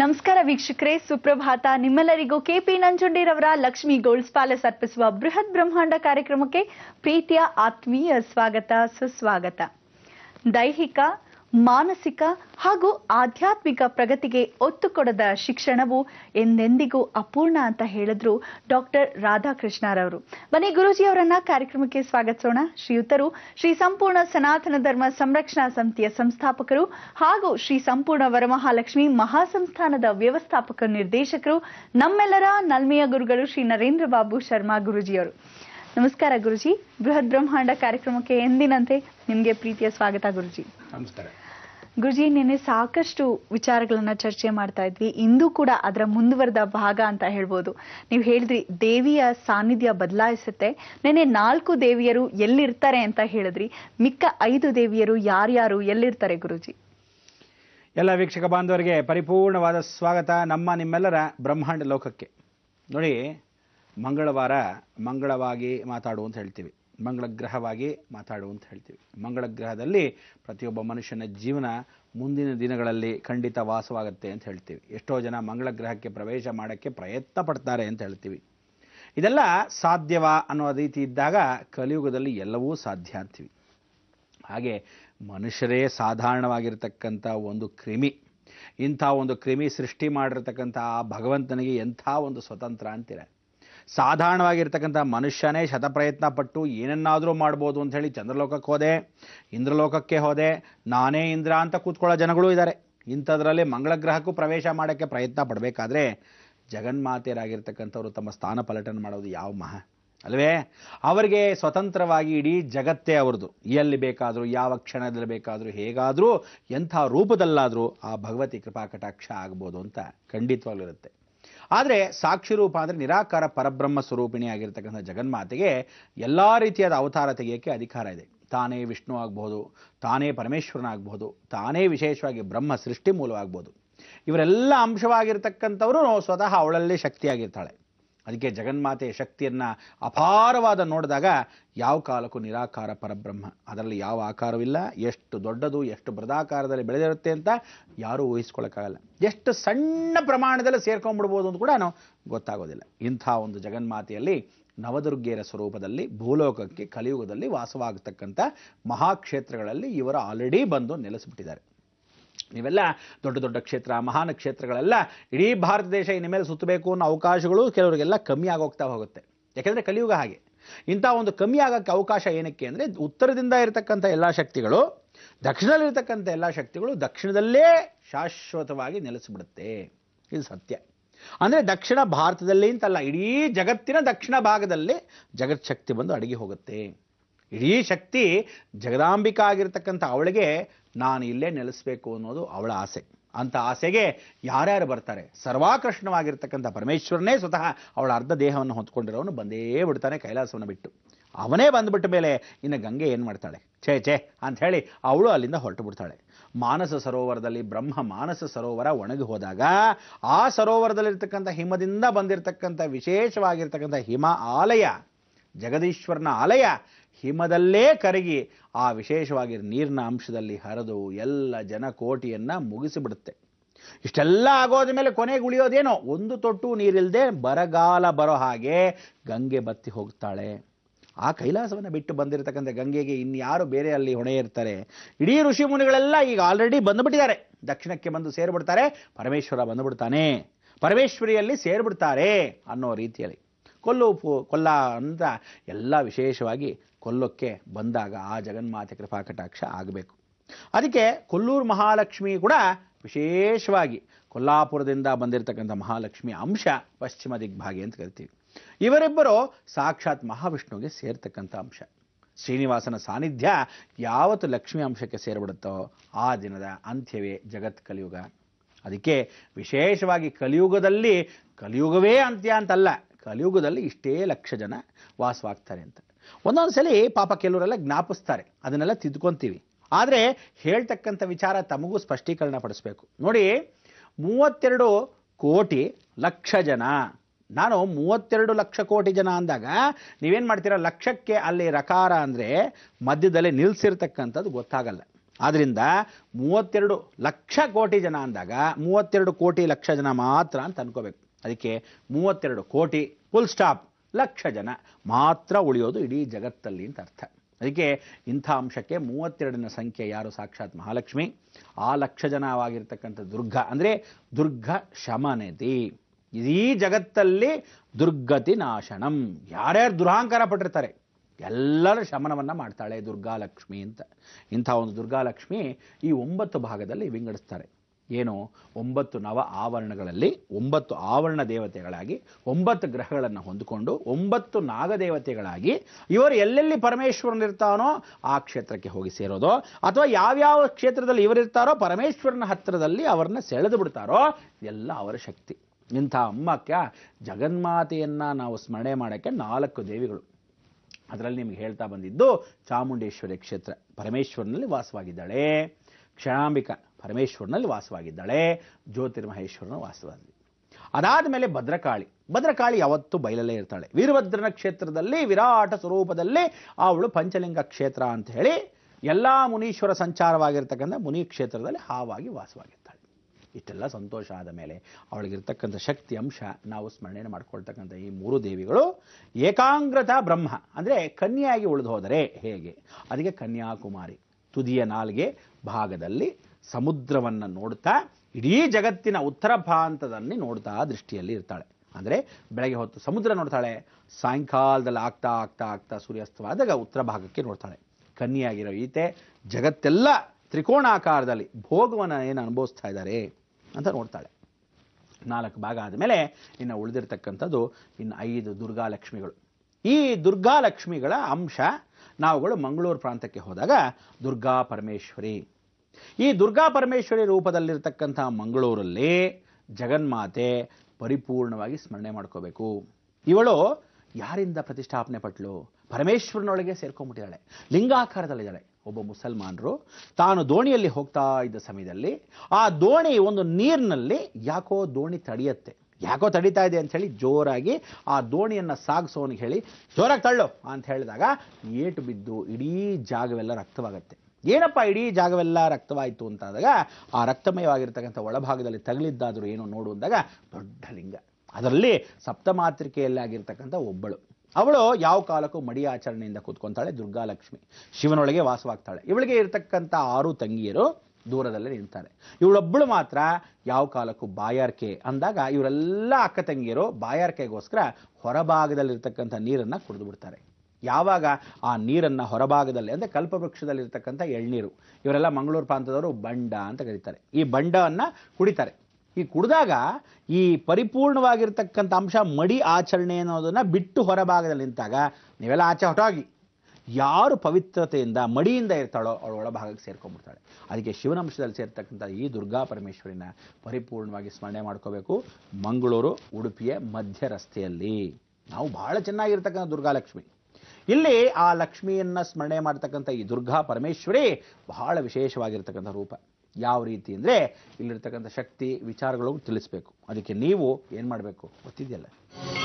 ನಮಸ್ಕಾರ ವೀಕ್ಷಕರೇ ಸುಪ್ರಭಾತ ನಿಮ್ಮೆಲ್ಲರಿಗೂ ಕೆಪಿ ನಂಜುಂಡಿರವರ ಲಕ್ಷ್ಮಿ ಗೋಲ್ಡ್ಸ್ ಪ್ಯಾಲೇಸ್ ಅರ್ಪಿಸುವ ಬೃಹತ್ ಬ್ರಹ್ಮಾಂಡ ಕಾರ್ಯಕ್ರಮಕ್ಕೆ ಪ್ರೀತಿಯ ಆತ್ಮೀಯ ಸ್ವಾಗತ ಸುಸ್ವಾಗತ ದೈಹಿಕ ಮಾನಸಿಕ ಹಾಗೂ ಆಧ್ಯಾತ್ಮಿಕ ಪ್ರಗತಿಗೆ ಒತ್ತು ಕೊಡದ ಶಿಕ್ಷಣವು ಎಂದೆಂದಿಗೂ ಅಪೂರ್ಣ ಅಂತ ಹೇಳಿದ್ರು ಡಾಕ್ಟರ್ ರಾಧಾಕೃಷ್ಣರವರು ಬನ್ನಿ ಗುರುಜಿಯವರನ್ನ ಕಾರ್ಯಕ್ರಮಕ್ಕೆ ಸ್ವಾಗತಿಸೋಣ ಶ್ರೀಯುತರು ಶ್ರೀ ಸಂಪೂರ್ಣ ಸನಾತನ ಧರ್ಮ ಸಂರಕ್ಷಣಾ ಸಮಿತಿಯ ಸಂಸ್ಥಾಪಕರು ಹಾಗೂ ಶ್ರೀ ಸಂಪೂರ್ಣ ವರಮಹಾಲಕ್ಷ್ಮಿ ಮಹಾಸಂಸ್ಥಾನದ ವ್ಯವಸ್ಥಾಪಕ ನಿರ್ದೇಶಕರು ನಮ್ಮೆಲ್ಲರ ನಲ್ಮೆಯ ಗುರುಗಳು ಶ್ರೀ ನರೇಂದ್ರ ಬಾಬು ಶರ್ಮಾ ಗುರುಜಿಯವರು ನಮಸ್ಕಾರ ಗುರುಜಿ ಬೃಹತ್ ಬ್ರಹ್ಮಾಂಡ ಕಾರ್ಯಕ್ರಮಕ್ಕೆ ಎಂದಿನಂತೆ ನಿಮಗೆ ಪ್ರೀತಿಯ ಸ್ವಾಗತ ಗುರುಜಿ ನಮಸ್ಕಾರ ಗುರುಜಿ ನಿನ್ನೆ ಸಾಕಷ್ಟು ವಿಚಾರಗಳನ್ನ ಚರ್ಚೆ ಮಾಡ್ತಾ ಇದ್ವಿ ಇಂದು ಕೂಡ ಅದರ ಮುಂದುವರೆದ ಭಾಗ ಅಂತ ಹೇಳ್ಬೋದು ನೀವು ಹೇಳಿದ್ರಿ ದೇವಿಯ ಸಾನ್ನಿಧ್ಯ ಬದಲಾಯಿಸುತ್ತೆ ನಿನ್ನೆ ನಾಲ್ಕು ದೇವಿಯರು ಎಲ್ಲಿರ್ತಾರೆ ಅಂತ ಹೇಳಿದ್ರಿ ಮಿಕ್ಕ ಐದು ದೇವಿಯರು ಯಾರ್ಯಾರು ಎಲ್ಲಿರ್ತಾರೆ ಗುರುಜಿ ಎಲ್ಲ ವೀಕ್ಷಕ ಬಾಂಧವರಿಗೆ ಪರಿಪೂರ್ಣವಾದ ಸ್ವಾಗತ ನಮ್ಮ ನಿಮ್ಮೆಲ್ಲರ ಬ್ರಹ್ಮಾಂಡ ಲೋಕಕ್ಕೆ ನೋಡಿ ಮಂಗಳವಾರ ಮಂಗಳವಾಗಿ ಮಾತಾಡು ಅಂತ ಹೇಳ್ತೀವಿ ಮಂಗಳ ಗ್ರಹವಾಗಿ ಅಂತ ಹೇಳ್ತೀವಿ ಗ್ರಹದಲ್ಲಿ ಪ್ರತಿಯೊಬ್ಬ ಮನುಷ್ಯನ ಜೀವನ ಮುಂದಿನ ದಿನಗಳಲ್ಲಿ ಖಂಡಿತ ವಾಸವಾಗುತ್ತೆ ಅಂತ ಹೇಳ್ತೀವಿ ಎಷ್ಟೋ ಜನ ಮಂಗಳ ಗ್ರಹಕ್ಕೆ ಪ್ರವೇಶ ಮಾಡೋಕ್ಕೆ ಪ್ರಯತ್ನ ಪಡ್ತಾರೆ ಅಂತ ಹೇಳ್ತೀವಿ ಇದೆಲ್ಲ ಸಾಧ್ಯವಾ ಅನ್ನೋ ರೀತಿ ಇದ್ದಾಗ ಕಲಿಯುಗದಲ್ಲಿ ಎಲ್ಲವೂ ಸಾಧ್ಯ ಅಂತೀವಿ ಹಾಗೆ ಮನುಷ್ಯರೇ ಸಾಧಾರಣವಾಗಿರ್ತಕ್ಕಂಥ ಒಂದು ಕ್ರಿಮಿ ಇಂಥ ಒಂದು ಕ್ರಿಮಿ ಸೃಷ್ಟಿ ಮಾಡಿರ್ತಕ್ಕಂಥ ಆ ಭಗವಂತನಿಗೆ ಎಂಥ ಒಂದು ಸ್ವತಂತ್ರ ಅಂತೀರ ಸಾಧಾರಣವಾಗಿರ್ತಕ್ಕಂಥ ಮನುಷ್ಯನೇ ಶತಪ್ರಯತ್ನ ಪಟ್ಟು ಏನನ್ನಾದರೂ ಮಾಡ್ಬೋದು ಅಂತ ಹೇಳಿ ಚಂದ್ರಲೋಕಕ್ಕೆ ಹೋದೆ ಇಂದ್ರಲೋಕಕ್ಕೆ ಹೋದೆ ನಾನೇ ಇಂದ್ರ ಅಂತ ಕೂತ್ಕೊಳ್ಳೋ ಜನಗಳು ಇದ್ದಾರೆ ಇಂಥದ್ರಲ್ಲಿ ಮಂಗಳ ಗ್ರಹಕ್ಕೂ ಪ್ರವೇಶ ಮಾಡೋಕ್ಕೆ ಪ್ರಯತ್ನ ಪಡಬೇಕಾದ್ರೆ ಜಗನ್ಮಾತೆಯರಾಗಿರ್ತಕ್ಕಂಥವ್ರು ತಮ್ಮ ಸ್ಥಾನ ಪಲಟನ ಮಾಡೋದು ಯಾವ ಮಹಾ ಅಲ್ವೇ ಅವರಿಗೆ ಸ್ವತಂತ್ರವಾಗಿ ಇಡೀ ಜಗತ್ತೇ ಅವ್ರದ್ದು ಎಲ್ಲಿ ಬೇಕಾದರೂ ಯಾವ ಕ್ಷಣದಲ್ಲಿ ಬೇಕಾದರೂ ಹೇಗಾದರೂ ಎಂಥ ರೂಪದಲ್ಲಾದರೂ ಆ ಭಗವತಿ ಕೃಪಾ ಕಟಾಕ್ಷ ಆಗ್ಬೋದು ಅಂತ ಖಂಡಿತವಾಗ್ಲಿರುತ್ತೆ ಆದರೆ ಸಾಕ್ಷಿರೂಪ ಅಂದರೆ ನಿರಾಕಾರ ಪರಬ್ರಹ್ಮ ಸ್ವರೂಪಿಣಿ ಆಗಿರ್ತಕ್ಕಂಥ ಜಗನ್ಮಾತೆಗೆ ಎಲ್ಲ ರೀತಿಯಾದ ಅವತಾರ ತೆಗೆಯೋಕ್ಕೆ ಅಧಿಕಾರ ಇದೆ ತಾನೇ ವಿಷ್ಣು ಆಗ್ಬೋದು ತಾನೇ ಪರಮೇಶ್ವರನಾಗ್ಬೋದು ತಾನೇ ವಿಶೇಷವಾಗಿ ಬ್ರಹ್ಮ ಸೃಷ್ಟಿ ಮೂಲವಾಗ್ಬೋದು ಇವರೆಲ್ಲ ಅಂಶವಾಗಿರ್ತಕ್ಕಂಥವರು ಸ್ವತಃ ಅವಳಲ್ಲೇ ಶಕ್ತಿಯಾಗಿರ್ತಾಳೆ ಅದಕ್ಕೆ ಜಗನ್ಮಾತೆಯ ಶಕ್ತಿಯನ್ನು ಅಪಾರವಾದ ನೋಡಿದಾಗ ಯಾವ ಕಾಲಕ್ಕೂ ನಿರಾಕಾರ ಪರಬ್ರಹ್ಮ ಅದರಲ್ಲಿ ಯಾವ ಆಕಾರವಿಲ್ಲ ಎಷ್ಟು ದೊಡ್ಡದು ಎಷ್ಟು ಬೃದಾಕಾರದಲ್ಲಿ ಬೆಳೆದಿರುತ್ತೆ ಅಂತ ಯಾರೂ ಊಹಿಸ್ಕೊಳ್ಳೋಕ್ಕಾಗಲ್ಲ ಎಷ್ಟು ಸಣ್ಣ ಪ್ರಮಾಣದಲ್ಲಿ ಸೇರ್ಕೊಂಡ್ಬಿಡ್ಬೋದು ಅಂತ ಕೂಡ ನಾವು ಗೊತ್ತಾಗೋದಿಲ್ಲ ಇಂಥ ಒಂದು ಜಗನ್ಮಾತೆಯಲ್ಲಿ ನವದುರ್ಗೆಯರ ಸ್ವರೂಪದಲ್ಲಿ ಭೂಲೋಕಕ್ಕೆ ಕಲಿಯುಗದಲ್ಲಿ ವಾಸವಾಗತಕ್ಕಂಥ ಮಹಾಕ್ಷೇತ್ರಗಳಲ್ಲಿ ಇವರು ಆಲ್ರೆಡಿ ಬಂದು ನೆಲೆಸಿಬಿಟ್ಟಿದ್ದಾರೆ ನೀವೆಲ್ಲ ದೊಡ್ಡ ದೊಡ್ಡ ಕ್ಷೇತ್ರ ಮಹಾನ್ ಕ್ಷೇತ್ರಗಳೆಲ್ಲ ಇಡೀ ಭಾರತ ದೇಶ ಇನ್ನು ಮೇಲೆ ಸುತ್ತಬೇಕು ಅನ್ನೋ ಅವಕಾಶಗಳು ಕೆಲವರಿಗೆಲ್ಲ ಕಮ್ಮಿ ಆಗೋಗ್ತಾ ಹೋಗುತ್ತೆ ಯಾಕೆಂದರೆ ಕಲಿಯುಗ ಹಾಗೆ ಇಂಥ ಒಂದು ಕಮ್ಮಿ ಆಗೋಕ್ಕೆ ಅವಕಾಶ ಏನಕ್ಕೆ ಅಂದರೆ ಉತ್ತರದಿಂದ ಇರತಕ್ಕಂಥ ಎಲ್ಲ ಶಕ್ತಿಗಳು ದಕ್ಷಿಣದಲ್ಲಿರ್ತಕ್ಕಂಥ ಎಲ್ಲ ಶಕ್ತಿಗಳು ದಕ್ಷಿಣದಲ್ಲೇ ಶಾಶ್ವತವಾಗಿ ನೆಲೆಸಿಬಿಡುತ್ತೆ ಇದು ಸತ್ಯ ಅಂದರೆ ದಕ್ಷಿಣ ಭಾರತದಲ್ಲಿ ಅಂತಲ್ಲ ಇಡೀ ಜಗತ್ತಿನ ದಕ್ಷಿಣ ಭಾಗದಲ್ಲಿ ಶಕ್ತಿ ಬಂದು ಅಡಗಿ ಹೋಗುತ್ತೆ ಇಡೀ ಶಕ್ತಿ ಜಗದಾಂಬಿಕ ಆಗಿರ್ತಕ್ಕಂಥ ಅವಳಿಗೆ ನಾನು ಇಲ್ಲೇ ನೆಲೆಸಬೇಕು ಅನ್ನೋದು ಅವಳ ಆಸೆ ಅಂಥ ಆಸೆಗೆ ಯಾರ್ಯಾರು ಬರ್ತಾರೆ ಸರ್ವಾಕರ್ಷಣವಾಗಿರ್ತಕ್ಕಂಥ ಪರಮೇಶ್ವರನೇ ಸ್ವತಃ ಅವಳ ಅರ್ಧ ದೇಹವನ್ನು ಹೊತ್ಕೊಂಡಿರೋನು ಬಂದೇ ಬಿಡ್ತಾನೆ ಕೈಲಾಸವನ್ನು ಬಿಟ್ಟು ಅವನೇ ಬಂದುಬಿಟ್ಟ ಮೇಲೆ ಇನ್ನು ಗಂಗೆ ಏನು ಮಾಡ್ತಾಳೆ ಛೇ ಛೇ ಅಂಥೇಳಿ ಅವಳು ಅಲ್ಲಿಂದ ಹೊರಟು ಬಿಡ್ತಾಳೆ ಮಾನಸ ಸರೋವರದಲ್ಲಿ ಬ್ರಹ್ಮ ಮಾನಸ ಸರೋವರ ಒಣಗಿ ಹೋದಾಗ ಆ ಸರೋವರದಲ್ಲಿರ್ತಕ್ಕಂಥ ಹಿಮದಿಂದ ಬಂದಿರತಕ್ಕಂಥ ವಿಶೇಷವಾಗಿರ್ತಕ್ಕಂಥ ಹಿಮ ಆಲಯ ಜಗದೀಶ್ವರನ ಆಲಯ ಹಿಮದಲ್ಲೇ ಕರಗಿ ಆ ವಿಶೇಷವಾಗಿ ನೀರಿನ ಅಂಶದಲ್ಲಿ ಹರಿದು ಎಲ್ಲ ಜನಕೋಟಿಯನ್ನು ಮುಗಿಸಿಬಿಡುತ್ತೆ ಇಷ್ಟೆಲ್ಲ ಆಗೋದ ಮೇಲೆ ಕೊನೆಗೆ ಉಳಿಯೋದೇನೋ ಒಂದು ತೊಟ್ಟು ನೀರಿಲ್ಲದೆ ಬರಗಾಲ ಬರೋ ಹಾಗೆ ಗಂಗೆ ಬತ್ತಿ ಹೋಗ್ತಾಳೆ ಆ ಕೈಲಾಸವನ್ನು ಬಿಟ್ಟು ಬಂದಿರತಕ್ಕಂಥ ಗಂಗೆಗೆ ಇನ್ಯಾರು ಬೇರೆ ಅಲ್ಲಿ ಹೊಣೆ ಇರ್ತಾರೆ ಇಡೀ ಋಷಿ ಮುನಿಗಳೆಲ್ಲ ಈಗ ಆಲ್ರೆಡಿ ಬಂದುಬಿಟ್ಟಿದ್ದಾರೆ ದಕ್ಷಿಣಕ್ಕೆ ಬಂದು ಸೇರಿಬಿಡ್ತಾರೆ ಪರಮೇಶ್ವರ ಬಂದುಬಿಡ್ತಾನೆ ಪರಮೇಶ್ವರಿಯಲ್ಲಿ ಸೇರಿಬಿಡ್ತಾರೆ ಅನ್ನೋ ರೀತಿಯಲ್ಲಿ ಕೊಲ್ಲು ಕೊಲ್ಲ ಅಂತ ಎಲ್ಲ ವಿಶೇಷವಾಗಿ ಕೊಲ್ಲೋಕ್ಕೆ ಬಂದಾಗ ಆ ಜಗನ್ಮಾತೆ ಕೃಪಾ ಕಟಾಕ್ಷ ಆಗಬೇಕು ಅದಕ್ಕೆ ಕೊಲ್ಲೂರು ಮಹಾಲಕ್ಷ್ಮಿ ಕೂಡ ವಿಶೇಷವಾಗಿ ಕೊಲ್ಲಾಪುರದಿಂದ ಬಂದಿರತಕ್ಕಂಥ ಮಹಾಲಕ್ಷ್ಮಿ ಅಂಶ ಪಶ್ಚಿಮ ದಿಗ್ಭಾಗಿ ಅಂತ ಕರಿತೀವಿ ಇವರಿಬ್ಬರು ಸಾಕ್ಷಾತ್ ಮಹಾವಿಷ್ಣುವಿಗೆ ಸೇರ್ತಕ್ಕಂಥ ಅಂಶ ಶ್ರೀನಿವಾಸನ ಸಾನ್ನಿಧ್ಯ ಯಾವತ್ತು ಲಕ್ಷ್ಮಿ ಅಂಶಕ್ಕೆ ಸೇರ್ಬಿಡುತ್ತೋ ಆ ದಿನದ ಅಂತ್ಯವೇ ಜಗತ್ ಕಲಿಯುಗ ಅದಕ್ಕೆ ವಿಶೇಷವಾಗಿ ಕಲಿಯುಗದಲ್ಲಿ ಕಲಿಯುಗವೇ ಅಂತ್ಯ ಅಂತಲ್ಲ ಕಲಿಯುಗದಲ್ಲಿ ಇಷ್ಟೇ ಲಕ್ಷ ಜನ ವಾಸವಾಗ್ತಾರೆ ಅಂತ ಒಂದೊಂದು ಸಲ ಪಾಪ ಕೆಲವರೆಲ್ಲ ಜ್ಞಾಪಿಸ್ತಾರೆ ಅದನ್ನೆಲ್ಲ ತಿದ್ಕೊಂತೀವಿ ಆದರೆ ಹೇಳ್ತಕ್ಕಂಥ ವಿಚಾರ ತಮಗೂ ಸ್ಪಷ್ಟೀಕರಣ ಪಡಿಸ್ಬೇಕು ನೋಡಿ ಮೂವತ್ತೆರಡು ಕೋಟಿ ಲಕ್ಷ ಜನ ನಾನು ಮೂವತ್ತೆರಡು ಲಕ್ಷ ಕೋಟಿ ಜನ ಅಂದಾಗ ನೀವೇನು ಮಾಡ್ತೀರಾ ಲಕ್ಷಕ್ಕೆ ಅಲ್ಲಿ ರಕಾರ ಅಂದರೆ ಮಧ್ಯದಲ್ಲಿ ನಿಲ್ಲಿಸಿರ್ತಕ್ಕಂಥದ್ದು ಗೊತ್ತಾಗಲ್ಲ ಆದ್ದರಿಂದ ಮೂವತ್ತೆರಡು ಲಕ್ಷ ಕೋಟಿ ಜನ ಅಂದಾಗ ಮೂವತ್ತೆರಡು ಕೋಟಿ ಲಕ್ಷ ಜನ ಮಾತ್ರ ಅಂತ ಅನ್ಕೋಬೇಕು ಅದಕ್ಕೆ ಮೂವತ್ತೆರಡು ಕೋಟಿ ಫುಲ್ ಸ್ಟಾಪ್ ಲಕ್ಷ ಜನ ಮಾತ್ರ ಉಳಿಯೋದು ಇಡೀ ಜಗತ್ತಲ್ಲಿ ಅಂತ ಅರ್ಥ ಅದಕ್ಕೆ ಇಂಥ ಅಂಶಕ್ಕೆ ಮೂವತ್ತೆರಡನ ಸಂಖ್ಯೆ ಯಾರು ಸಾಕ್ಷಾತ್ ಮಹಾಲಕ್ಷ್ಮಿ ಆ ಲಕ್ಷ ಜನವಾಗಿರ್ತಕ್ಕಂಥ ದುರ್ಗ ಅಂದರೆ ದುರ್ಗ ಶಮನದಿ ಇಡೀ ಜಗತ್ತಲ್ಲಿ ದುರ್ಗತಿ ನಾಶನಂ ಯಾರ್ಯಾರು ದುರಹಂಕಾರ ಪಟ್ಟಿರ್ತಾರೆ ಎಲ್ಲರೂ ಶಮನವನ್ನು ಮಾಡ್ತಾಳೆ ದುರ್ಗಾಲಕ್ಷ್ಮಿ ಅಂತ ಇಂಥ ಒಂದು ದುರ್ಗಾಲಕ್ಷ್ಮಿ ಈ ಒಂಬತ್ತು ಭಾಗದಲ್ಲಿ ವಿಂಗಡಿಸ್ತಾರೆ ಏನು ಒಂಬತ್ತು ನವ ಆವರಣಗಳಲ್ಲಿ ಒಂಬತ್ತು ಆವರಣ ದೇವತೆಗಳಾಗಿ ಒಂಬತ್ತು ಗ್ರಹಗಳನ್ನು ಹೊಂದಿಕೊಂಡು ಒಂಬತ್ತು ನಾಗದೇವತೆಗಳಾಗಿ ಇವರು ಎಲ್ಲೆಲ್ಲಿ ಪರಮೇಶ್ವರನಿರ್ತಾನೋ ಆ ಕ್ಷೇತ್ರಕ್ಕೆ ಹೋಗಿ ಸೇರೋದು ಅಥವಾ ಯಾವ್ಯಾವ ಕ್ಷೇತ್ರದಲ್ಲಿ ಇವರಿರ್ತಾರೋ ಪರಮೇಶ್ವರನ ಹತ್ತಿರದಲ್ಲಿ ಅವರನ್ನ ಸೆಳೆದು ಬಿಡ್ತಾರೋ ಎಲ್ಲ ಅವರ ಶಕ್ತಿ ಇಂಥ ಅಮ್ಮಕ್ಕ ಜಗನ್ಮಾತೆಯನ್ನು ನಾವು ಸ್ಮರಣೆ ಮಾಡೋಕ್ಕೆ ನಾಲ್ಕು ದೇವಿಗಳು ಅದರಲ್ಲಿ ನಿಮಗೆ ಹೇಳ್ತಾ ಬಂದಿದ್ದು ಚಾಮುಂಡೇಶ್ವರಿ ಕ್ಷೇತ್ರ ಪರಮೇಶ್ವರನಲ್ಲಿ ವಾಸವಾಗಿದ್ದಾಳೆ ಕ್ಷಣಾಂಬಿಕ ಪರಮೇಶ್ವರನಲ್ಲಿ ವಾಸವಾಗಿದ್ದಾಳೆ ಜ್ಯೋತಿರ್ಮಹೇಶ್ವರನ ವಾಸವಾಗಿ ಅದಾದ ಮೇಲೆ ಭದ್ರಕಾಳಿ ಭದ್ರಕಾಳಿ ಯಾವತ್ತೂ ಬಯಲಲ್ಲೇ ಇರ್ತಾಳೆ ವೀರಭದ್ರನ ಕ್ಷೇತ್ರದಲ್ಲಿ ವಿರಾಟ ಸ್ವರೂಪದಲ್ಲಿ ಅವಳು ಪಂಚಲಿಂಗ ಕ್ಷೇತ್ರ ಅಂತ ಹೇಳಿ ಎಲ್ಲ ಮುನೀಶ್ವರ ಸಂಚಾರವಾಗಿರ್ತಕ್ಕಂಥ ಮುನಿ ಕ್ಷೇತ್ರದಲ್ಲಿ ಹಾವಾಗಿ ವಾಸವಾಗಿರ್ತಾಳೆ ಇಷ್ಟೆಲ್ಲ ಸಂತೋಷ ಆದ ಮೇಲೆ ಅವಳಿಗಿರ್ತಕ್ಕಂಥ ಶಕ್ತಿ ಅಂಶ ನಾವು ಸ್ಮರಣೆಯನ್ನು ಮಾಡ್ಕೊಳ್ತಕ್ಕಂಥ ಈ ಮೂರು ದೇವಿಗಳು ಏಕಾಂಗ್ರತ ಬ್ರಹ್ಮ ಅಂದರೆ ಕನ್ಯಾಗಿ ಉಳಿದು ಹೋದರೆ ಹೇಗೆ ಅದಕ್ಕೆ ಕನ್ಯಾಕುಮಾರಿ ತುದಿಯ ನಾಲ್ಗೆ ಭಾಗದಲ್ಲಿ ಸಮುದ್ರವನ್ನು ನೋಡ್ತಾ ಇಡೀ ಜಗತ್ತಿನ ಉತ್ತರ ಪ್ರಾಂತದಲ್ಲಿ ನೋಡ್ತಾ ದೃಷ್ಟಿಯಲ್ಲಿ ಇರ್ತಾಳೆ ಅಂದರೆ ಬೆಳಗ್ಗೆ ಹೊತ್ತು ಸಮುದ್ರ ನೋಡ್ತಾಳೆ ಸಾಯಂಕಾಲದಲ್ಲಿ ಆಗ್ತಾ ಆಗ್ತಾ ಆಗ್ತಾ ಸೂರ್ಯಾಸ್ತವಾದಾಗ ಉತ್ತರ ಭಾಗಕ್ಕೆ ನೋಡ್ತಾಳೆ ಕನ್ನಿಯಾಗಿರೋ ಈತೆ ಜಗತ್ತೆಲ್ಲ ತ್ರಿಕೋಣಾಕಾರದಲ್ಲಿ ಭೋಗವನ್ನು ಏನು ಅನುಭವಿಸ್ತಾ ಇದ್ದಾರೆ ಅಂತ ನೋಡ್ತಾಳೆ ನಾಲ್ಕು ಭಾಗ ಆದಮೇಲೆ ಇನ್ನು ಉಳಿದಿರ್ತಕ್ಕಂಥದ್ದು ಇನ್ನು ಐದು ದುರ್ಗಾಲಕ್ಷ್ಮಿಗಳು ಈ ದುರ್ಗಾಲಕ್ಷ್ಮಿಗಳ ಅಂಶ ನಾವುಗಳು ಮಂಗಳೂರು ಪ್ರಾಂತಕ್ಕೆ ಹೋದಾಗ ದುರ್ಗಾ ಪರಮೇಶ್ವರಿ ಈ ದುರ್ಗಾ ಪರಮೇಶ್ವರಿ ರೂಪದಲ್ಲಿರ್ತಕ್ಕಂಥ ಮಂಗಳೂರಲ್ಲಿ ಜಗನ್ಮಾತೆ ಪರಿಪೂರ್ಣವಾಗಿ ಸ್ಮರಣೆ ಮಾಡ್ಕೋಬೇಕು ಇವಳು ಯಾರಿಂದ ಪ್ರತಿಷ್ಠಾಪನೆ ಪಟ್ಲು ಪರಮೇಶ್ವರನೊಳಗೆ ಸೇರ್ಕೊಂಡ್ಬಿಟ್ಟಿದ್ದಾಳೆ ಲಿಂಗಾಕಾರದಲ್ಲಿದ್ದಾಳೆ ಒಬ್ಬ ಮುಸಲ್ಮಾನರು ತಾನು ದೋಣಿಯಲ್ಲಿ ಹೋಗ್ತಾ ಇದ್ದ ಸಮಯದಲ್ಲಿ ಆ ದೋಣಿ ಒಂದು ನೀರಿನಲ್ಲಿ ಯಾಕೋ ದೋಣಿ ತಡೆಯುತ್ತೆ ಯಾಕೋ ತಡೀತಾ ಇದೆ ಅಂತ ಹೇಳಿ ಜೋರಾಗಿ ಆ ದೋಣಿಯನ್ನು ಸಾಗಿಸೋನಿಗೆ ಹೇಳಿ ಜೋರಾಗಿ ತಳ್ಳು ಅಂತ ಹೇಳಿದಾಗ ಏಟು ಬಿದ್ದು ಇಡೀ ಜಾಗವೆಲ್ಲ ರಕ್ತವಾಗುತ್ತೆ ಏನಪ್ಪ ಇಡೀ ಜಾಗವೆಲ್ಲ ರಕ್ತವಾಯಿತು ಅಂತ ಆ ರಕ್ತಮಯವಾಗಿರ್ತಕ್ಕಂಥ ಒಳಭಾಗದಲ್ಲಿ ತಗಲಿದ್ದಾದರೂ ಏನು ನೋಡು ಅಂದಾಗ ದೊಡ್ಡ ಲಿಂಗ ಅದರಲ್ಲಿ ಸಪ್ತಮಾತ್ರಿಕೆಯಲ್ಲಿ ಆಗಿರ್ತಕ್ಕಂಥ ಒಬ್ಬಳು ಅವಳು ಯಾವ ಕಾಲಕ್ಕೂ ಮಡಿ ಆಚರಣೆಯಿಂದ ಕೂತ್ಕೊಂತಾಳೆ ದುರ್ಗಾಲಕ್ಷ್ಮಿ ಶಿವನೊಳಗೆ ವಾಸವಾಗ್ತಾಳೆ ಇವಳಿಗೆ ಇರತಕ್ಕಂಥ ಆರು ತಂಗಿಯರು ದೂರದಲ್ಲಿ ನಿಲ್ತಾರೆ ಇವಳೊಬ್ಬಳು ಮಾತ್ರ ಯಾವ ಕಾಲಕ್ಕೂ ಬಾಯಾರ್ಕೆ ಅಂದಾಗ ಇವರೆಲ್ಲ ಅಕ್ಕ ತಂಗಿಯರು ಬಾಯಾರ್ಕೆಗೋಸ್ಕರ ಹೊರಭಾಗದಲ್ಲಿರ್ತಕ್ಕಂಥ ನೀರನ್ನು ಕುಡಿದು ಬಿಡ್ತಾರೆ ಯಾವಾಗ ಆ ನೀರನ್ನು ಹೊರಭಾಗದಲ್ಲಿ ಅಂದರೆ ಕಲ್ಪವೃಕ್ಷದಲ್ಲಿರ್ತಕ್ಕಂಥ ಎಳ್ನೀರು ಇವರೆಲ್ಲ ಮಂಗಳೂರು ಪ್ರಾಂತದವರು ಬಂಡ ಅಂತ ಕರೀತಾರೆ ಈ ಬಂಡವನ್ನು ಕುಡಿತಾರೆ ಈ ಕುಡಿದಾಗ ಈ ಪರಿಪೂರ್ಣವಾಗಿರ್ತಕ್ಕಂಥ ಅಂಶ ಮಡಿ ಆಚರಣೆ ಅನ್ನೋದನ್ನು ಬಿಟ್ಟು ಹೊರಭಾಗದಲ್ಲಿ ನಿಂತಾಗ ನೀವೆಲ್ಲ ಆಚೆ ಹೊಟ್ಟಾಗಿ ಯಾರು ಪವಿತ್ರತೆಯಿಂದ ಮಡಿಯಿಂದ ಇರ್ತಾಳೋ ಅವಳ ಒಳಭಾಗಕ್ಕೆ ಸೇರ್ಕೊಂಡ್ಬಿಡ್ತಾಳೆ ಅದಕ್ಕೆ ಶಿವನಂಶದಲ್ಲಿ ಸೇರ್ತಕ್ಕಂಥ ಈ ದುರ್ಗಾ ಪರಮೇಶ್ವರಿನ ಪರಿಪೂರ್ಣವಾಗಿ ಸ್ಮರಣೆ ಮಾಡ್ಕೋಬೇಕು ಮಂಗಳೂರು ಉಡುಪಿಯ ಮಧ್ಯ ರಸ್ತೆಯಲ್ಲಿ ನಾವು ಭಾಳ ಚೆನ್ನಾಗಿರ್ತಕ್ಕಂಥ ದುರ್ಗಾಲಕ್ಷ್ಮಿ ಇಲ್ಲಿ ಆ ಲಕ್ಷ್ಮಿಯನ್ನು ಸ್ಮರಣೆ ಮಾಡ್ತಕ್ಕಂಥ ಈ ದುರ್ಗಾ ಪರಮೇಶ್ವರಿ ಬಹಳ ವಿಶೇಷವಾಗಿರ್ತಕ್ಕಂಥ ರೂಪ ಯಾವ ರೀತಿ ಅಂದರೆ ಇಲ್ಲಿರ್ತಕ್ಕಂಥ ಶಕ್ತಿ ವಿಚಾರಗಳು ತಿಳಿಸ್ಬೇಕು ಅದಕ್ಕೆ ನೀವು ಏನು ಮಾಡಬೇಕು ಗೊತ್ತಿದೆಯಲ್ಲ